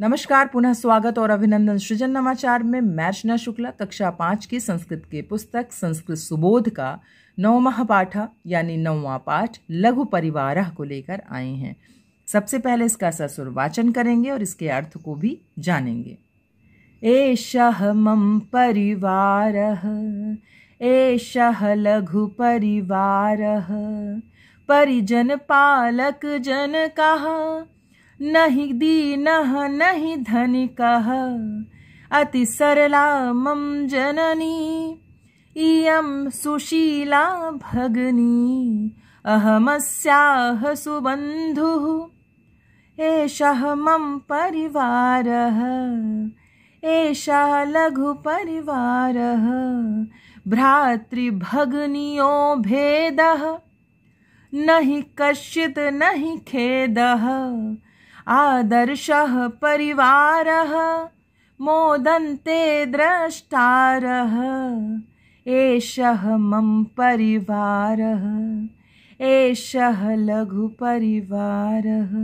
नमस्कार पुनः स्वागत और अभिनंदन सृजन नवाचार में मैं शुक्ला कक्षा पाँच की संस्कृत के पुस्तक संस्कृत सुबोध का नवमह पाठा यानी नौवा पाठ लघु परिवार को लेकर आए हैं सबसे पहले इसका ससुर वाचन करेंगे और इसके अर्थ को भी जानेंगे एषः मम ए एषः लघु परिवार परिजन पालक जन कहा दीन नहीं धनी कह अति सरला मम जननी इं सुशीला भगिनी अहमस्याः सुबंधु एष मम परिवार एष लघु परिवार भ्रातृ भगनियो भेद कश्चित् कश्चित हि खेदः आदर्श परिवारः मोदन्ते द्रष्टारः एषः मम परिवारः एषः लघुपरिवारः